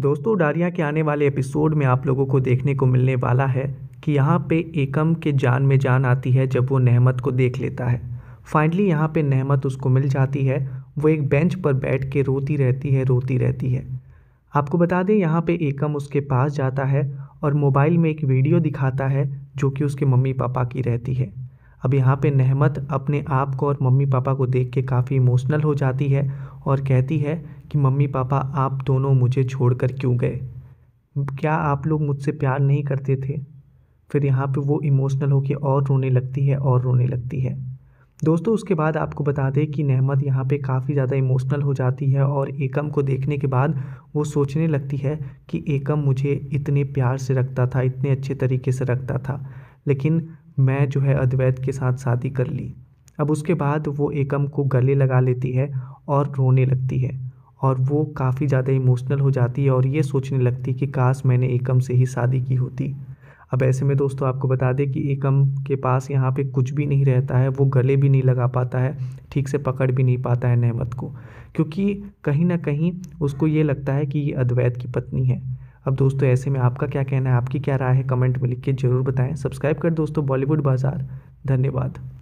दोस्तों डारिया के आने वाले एपिसोड में आप लोगों को देखने को मिलने वाला है कि यहाँ पे एकम के जान में जान आती है जब वो नहमत को देख लेता है फाइनली यहाँ पे नहमत उसको मिल जाती है वो एक बेंच पर बैठ के रोती रहती है रोती रहती है आपको बता दें यहाँ पे एकम उसके पास जाता है और मोबाइल में एक वीडियो दिखाता है जो कि उसके मम्मी पापा की रहती है अब यहाँ पे नहमत अपने आप को और मम्मी पापा को देख के काफ़ी इमोशनल हो जाती है और कहती है कि मम्मी पापा आप दोनों मुझे छोड़ कर क्यों गए क्या आप लोग मुझसे प्यार नहीं करते थे फिर यहाँ पे वो इमोशनल होकर और रोने लगती है और रोने लगती है दोस्तों उसके बाद आपको बता दें कि नहमत यहाँ पे काफ़ी ज़्यादा इमोशनल हो जाती है और एकम को देखने के बाद वो सोचने लगती है कि एकम मुझे इतने प्यार से रखता था इतने अच्छे तरीके से रखता था लेकिन मैं जो है अद्वैत के साथ शादी कर ली अब उसके बाद वो एकम को गले लगा लेती है और रोने लगती है और वो काफ़ी ज़्यादा इमोशनल हो जाती है और ये सोचने लगती कि काश मैंने एकम से ही शादी की होती अब ऐसे में दोस्तों आपको बता दें कि एकम के पास यहाँ पे कुछ भी नहीं रहता है वो गले भी नहीं लगा पाता है ठीक से पकड़ भी नहीं पाता है नहमत को क्योंकि कहीं ना कहीं उसको ये लगता है कि ये अद्वैत की पत्नी है अब दोस्तों ऐसे में आपका क्या कहना है आपकी क्या राय है कमेंट में लिख के ज़रूर बताएं सब्सक्राइब कर दोस्तों बॉलीवुड बाज़ार धन्यवाद